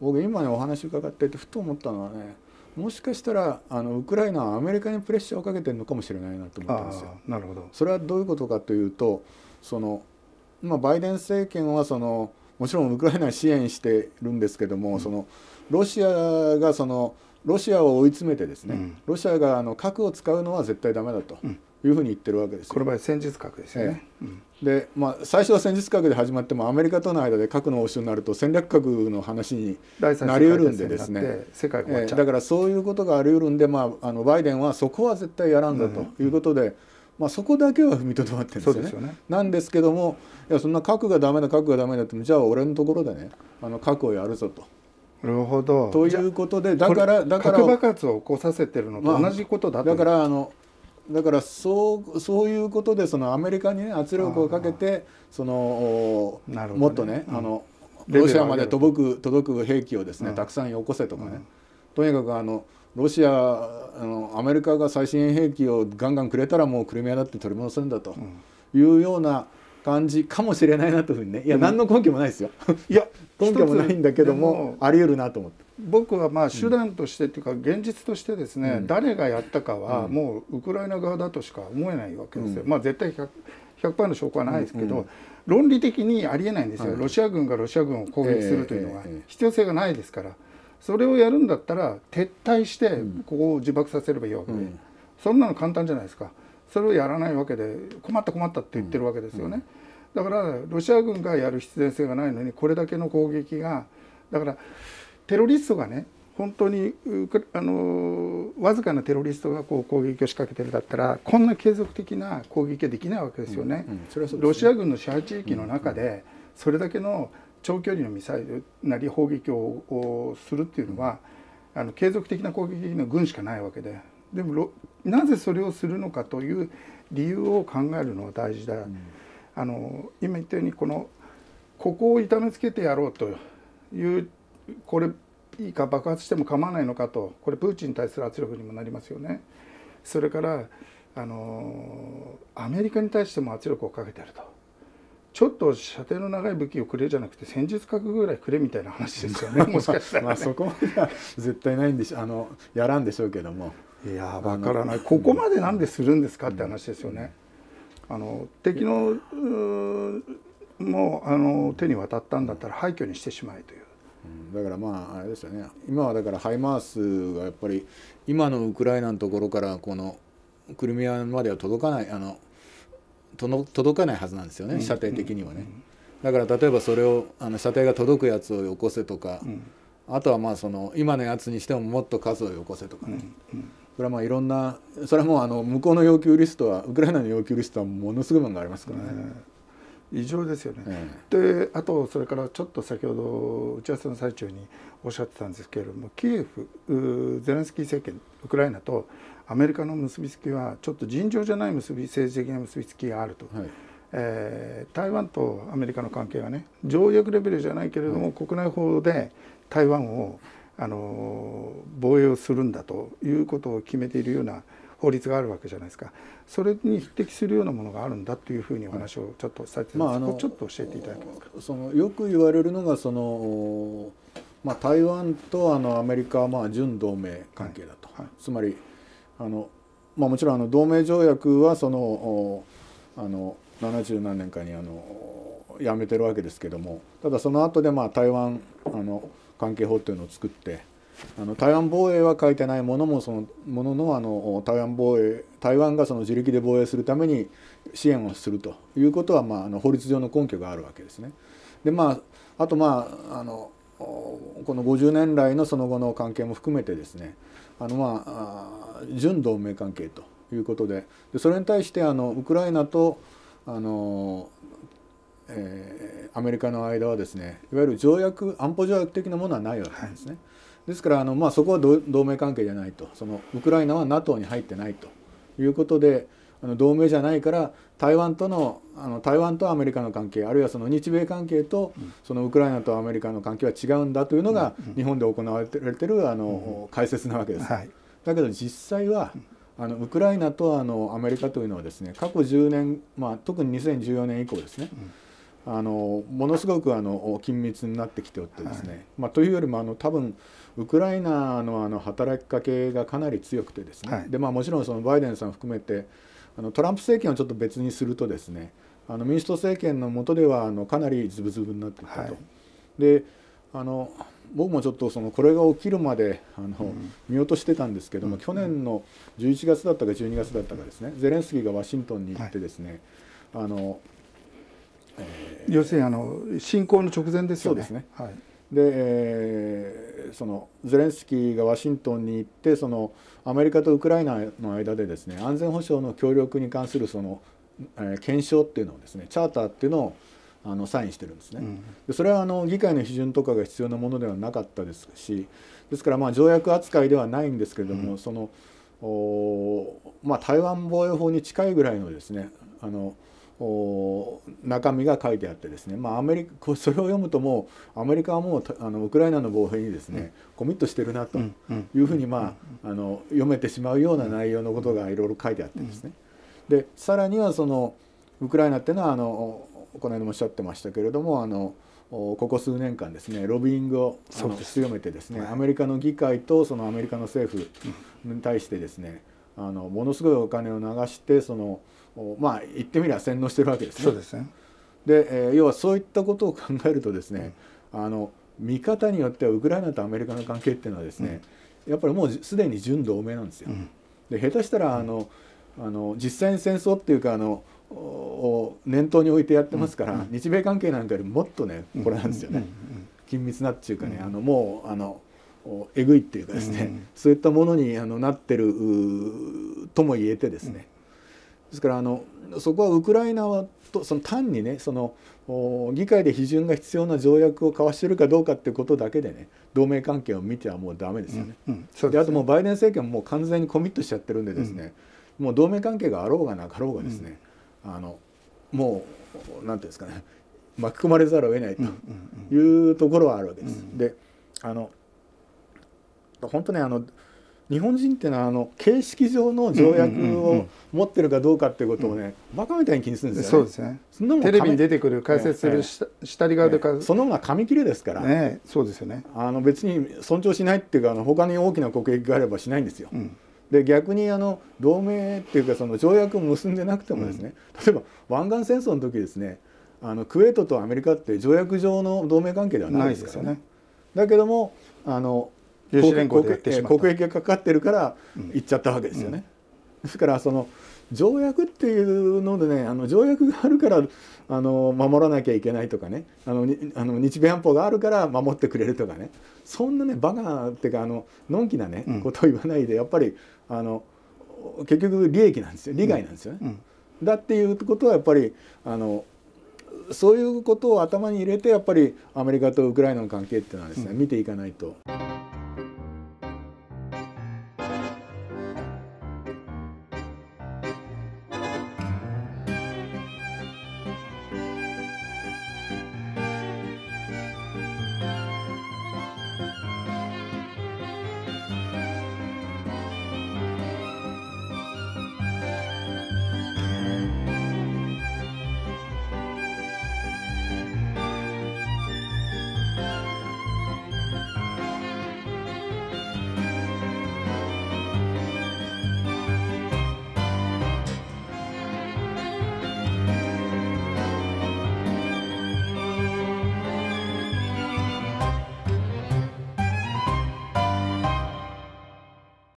僕今ねお話伺っててふと思ったのはねもしかしたらあのウクライナはアメリカにプレッシャーをかけてるのかもしれないなと思ったんですよ。なるほどそれはどういうことかというとその、まあ、バイデン政権はそのもちろんウクライナ支援してるんですけども、うん、そのロシアがそのロシアを追い詰めてですね、うん、ロシアがあの核を使うのは絶対だめだというふうに言ってるわけですこの場合戦術核ですね、ええうん、で、まあ、最初は戦術核で始まってもアメリカとの間で核の応酬になると戦略核の話になりうるんでですね世界だからそういうことがありうるんで、まあ、あのバイデンはそこは絶対やらんだということで。うんうんまあ、そこだけは踏みとどまってるんですよね。よねなんですけどもいやそんな核がダメだ核がダメだってじゃあ俺のところでねあの核をやるぞと。なるほどということでだからだから核爆発を起こさせてるのと同じことだと、まあ、だからあのだからそうそういうことでそのアメリカに、ね、圧力をかけてその、なるほね、もっとね、うん、あのロシアまで届く届く兵器をですね、うん、たくさんよこせとかね、うん、とにかくあのロシアあのアメリカが最新兵器をガンガンくれたらもうクリミアだって取り戻せるんだというような感じかもしれないなというふうにねいや何の根拠もないですよいや 根拠もないんだけどもあり得るなと思って。僕はまあ手段としてというか現実としてですね、うん、誰がやったかはもうウクライナ側だとしか思えないわけですよ、うん、まあ絶対 100%, 100の証拠はないですけど、うん、論理的にありえないんですよ、はい、ロシア軍がロシア軍を攻撃するというのは必要性がないですから、それをやるんだったら撤退してここを自爆させればいいわけで、そんなの簡単じゃないですかそれをやらないわけで困った困ったって言ってるわけですよね、だからロシア軍がやる必然性がないのにこれだけの攻撃がだからテロリストがね本当にあのわずかなテロリストがこう攻撃を仕掛けてるだったらこんな継続的な攻撃はできないわけですよね。ロシア軍の支配地域の中でそれだけの長距離のミサイルなり砲撃をするっていうのはあの継続的な攻撃の軍しかないわけででもなぜそれをするのかという理由を考えるのは大事だ、うん、あの今言ったようにこのここを痛めつけてやろうというこれいいか爆発しても構わないのかとこれプーチンに対する圧力にもなりますよね。それからあのアメリカに対しても圧力をかけてるとちょっと射程の長い武器をくれじゃなくて戦術核ぐらいくれみたいな話ですよね もしかしたら、ね、まあそこまでは絶対ないんでしょあのやらんでしょうけどもいやわからないここまでなんでするんですかって話ですよね。あの敵のもうあの手に渡ったんだったら廃墟にしてしまえというだからまああれですよね今はだからハイマースがやっぱり今のウクライナのところからこのクリミアまでは届かないあの届かないはずなんですよね、射程的にはね、だから例えばそれをあの射程が届くやつをよこせとか、うん、あとはまあその今のやつにしてももっと数をよこせとかね、うんうん、それはまあいろんなそれはもうあの向こうの要求リストはウクライナの要求リストはものすごいものがありますからね。異常ですよね。えであとそれからちょっと先ほど打ち合わせの最中におっしゃってたんですけれどもキエフゼレンスキー政権ウクライナとアメリカの結びつきはちょっと尋常じゃない結び政治的な結びつきがあると。はい、えー、台湾とアメリカの関係はね条約レベルじゃないけれども、はい、国内法で台湾をあの防衛をするんだということを決めているような法律があるわけじゃないですかそれに匹敵するようなものがあるんだというふうにお話をちょっとされてるすはい、まあ、ちょっと教えていただけますかそのよく言われるのがその、まあ、台湾とあのアメリカはまあ準同盟関係だと、はいはい、つまりあの、まあ、もちろんあの同盟条約はそのあの70何年かにあのやめてるわけですけどもただその後でまあ台湾あの関係法というのを作ってあの台湾防衛は書いてないものもそのもののあの台湾防衛台湾がその自力で防衛するために支援をするということは、まあ、あの法律上の根拠があるわけですね。でまあ、あと、まあ、あのこの50年来のその後の関係も含めてですねあの、まあ、準同盟関係ということででそれに対してあのウクライナとあの、えー、アメリカの間はですねいわゆる条約安保条約的なものはないわけですね。はいですからあの、まあ、そこは同盟関係じゃないとそのウクライナは NATO に入ってないということであの同盟じゃないから台湾とのあの台湾とアメリカの関係あるいはその日米関係とそのウクライナとアメリカの関係は違うんだというのが日本で行われてるあの解説なわけです。はい、だけど実際はあのウクライナとあのアメリカというのはですね過去10年、まあ、特に2014年以降ですね、うんあのものすごくあの緊密になってきておってですね、はい、まあ、というよりもあの多分ウクライナのあの働きかけがかなり強くてですね、はい、でまあ、もちろんそのバイデンさん含めてあのトランプ政権をちょっと別にするとですねあの民主党政権の下ではあのかなりズブズブになっていったと。はい、であの僕もちょっとそのこれが起きるまであの、うん、見落としてたんですけども、うん、去年の11月だったか12月だったかですねゼレンスキーがワシントンに行ってですね、あの要するにあの侵攻の直前ですよね。そうですねはいで、えー、そのゼレンスキーがワシントンに行ってそのアメリカとウクライナの間でですね安全保障の協力に関するその、えー、検証っていうのをですねチャーターっていうのをあのサインしてるんですね、うん、でそれはあの議会の批准とかが必要なものではなかったですしですからまあ条約扱いではないんですけれども、うん、そのお、まあ、台湾防衛法に近いぐらいのですねあの中身が書いてあってですね、まあ、アメリカそれを読むともうアメリカはもうあのウクライナの防衛にですね、コミットしてるなというふうに、まあ、あの読めてしまうような内容のことがいろいろ書いてあってですね、でさらにはそのウクライナっていうのはあのこの間もおっしゃってましたけれどもあのここ数年間ですねロビーイングを強めてですね、アメリカの議会とそのアメリカの政府に対してですねあのものすごいお金を流してそのまあ言ってみれば洗脳してるわけですね。そうですねで、えー、要はそういったことを考えるとですね、うん、あの見方によってはウクライナとアメリカの関係っていうのはですね、うん、やっぱりもうすでに純同盟なんですよ。うん、で下手したらあの、あの実際に戦争っていうかあのを念頭に置いてやってますから、日米関係なんかよりもっとねこれなんですよね、緊密なっていうかね、あのもうあのえぐいっていうかですね、そういったものにあのなってるとも言えてですね、ですからあのそこはウクライナはとその単にねその議会で批准が必要な条約を交わしているかどうかということだけでね同盟関係を見てはもうだめですよね。うんうん、で、ね、あともうバイデン政権もう完全にコミットしちゃってるんでですね、うん、もう同盟関係があろうがなかろうがですね、あのもうなんていうんですかね巻き込まれざるを得ないというところはあるわけです。であの本当ねあの日本人っていうのはあの形式上の条約を持ってるかどうかっていうことをね、うん、バカみたいに気にするんですよ、ね、そうですねそテレビに出てくる解説するしえ下り側とか、その方が紙切れですから、ね、そうですよねあの別に尊重しないっていうかあの他に大きな国益があればしないんですよ、うん、で逆にあの同盟っていうかその条約を結んでなくてもですね、うん、例えば湾岸戦争の時ですねあのクウェートとアメリカって条約上の同盟関係ではないですからね。だけどもあの有志連合で国益がかかってるから行っちゃったわけですよね。ですからその条約っていうのでねあの条約があるからあの守らなきゃいけないとかねあのあの日米安保があるから守ってくれるとかねそんなねバカっていうかあののんきなね、ことを言わないでやっぱりあの結局利益なんですよ利害なんですよね。うんうん、だっていうことはやっぱりあのそういうことを頭に入れてやっぱりアメリカとウクライナの関係っていうのはですね、見ていかないと。